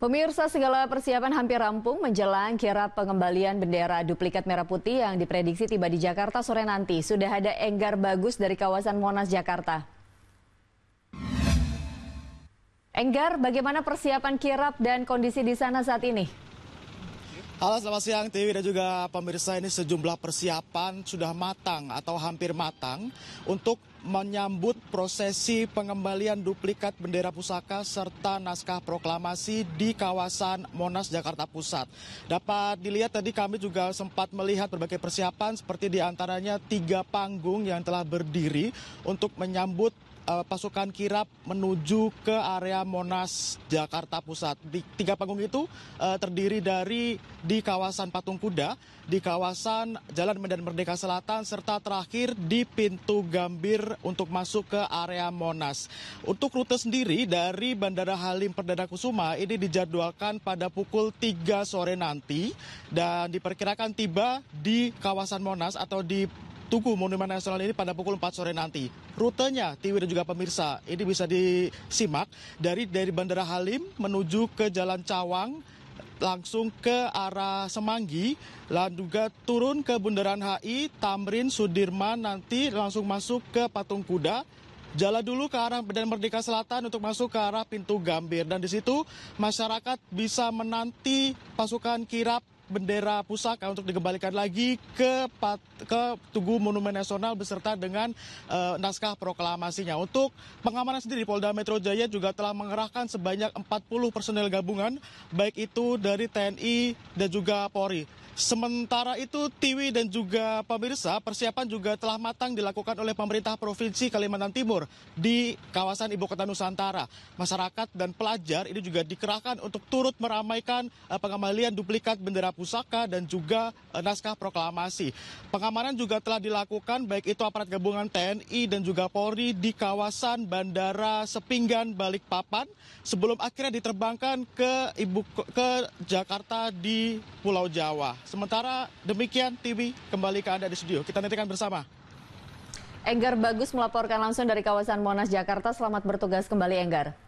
Pemirsa segala persiapan hampir rampung menjelang kirap pengembalian bendera duplikat merah putih yang diprediksi tiba di Jakarta sore nanti. Sudah ada Enggar Bagus dari kawasan Monas, Jakarta. Enggar, bagaimana persiapan kirap dan kondisi di sana saat ini? Halo selamat siang TV dan juga pemirsa ini sejumlah persiapan sudah matang atau hampir matang untuk menyambut prosesi pengembalian duplikat bendera pusaka serta naskah proklamasi di kawasan Monas, Jakarta Pusat. Dapat dilihat tadi kami juga sempat melihat berbagai persiapan seperti diantaranya tiga panggung yang telah berdiri untuk menyambut uh, pasukan kirap menuju ke area Monas Jakarta Pusat. Di, tiga panggung itu uh, terdiri dari di kawasan Patung Kuda, di kawasan Jalan Medan Merdeka Selatan, serta terakhir di pintu Gambir untuk masuk ke area Monas. Untuk rute sendiri dari Bandara Halim Perdana Kusuma ini dijadwalkan pada pukul 3 sore nanti dan diperkirakan tiba di kawasan Monas atau di Tugu Monumen Nasional ini pada pukul 4 sore nanti. Rutenya, Tiwi dan juga pemirsa, ini bisa disimak dari dari Bandara Halim menuju ke Jalan Cawang, langsung ke arah Semanggi, lalu juga turun ke Bundaran HI, Tamrin, Sudirman, nanti langsung masuk ke Patung Kuda, jalan dulu ke arah Medan Merdeka Selatan untuk masuk ke arah pintu Gambir dan di situ masyarakat bisa menanti pasukan kirap bendera pusaka untuk dikembalikan lagi ke ke Tugu Monumen Nasional beserta dengan uh, naskah proklamasinya. Untuk pengamanan sendiri Polda Metro Jaya juga telah mengerahkan sebanyak 40 personel gabungan baik itu dari TNI dan juga Polri. Sementara itu, Tiwi dan juga pemirsa, persiapan juga telah matang dilakukan oleh pemerintah Provinsi Kalimantan Timur di kawasan Ibu Kota Nusantara. Masyarakat dan pelajar ini juga dikerahkan untuk turut meramaikan eh, pengamalian duplikat bendera pusaka dan juga eh, naskah proklamasi. Pengamanan juga telah dilakukan baik itu aparat gabungan TNI dan juga Polri di kawasan Bandara Sepinggan Balikpapan sebelum akhirnya diterbangkan ke Ibu ke Jakarta di Pulau Jawa. Sementara demikian TV kembali ke Anda di studio. Kita nantikan bersama. Enggar Bagus melaporkan langsung dari kawasan Monas, Jakarta. Selamat bertugas kembali Enggar.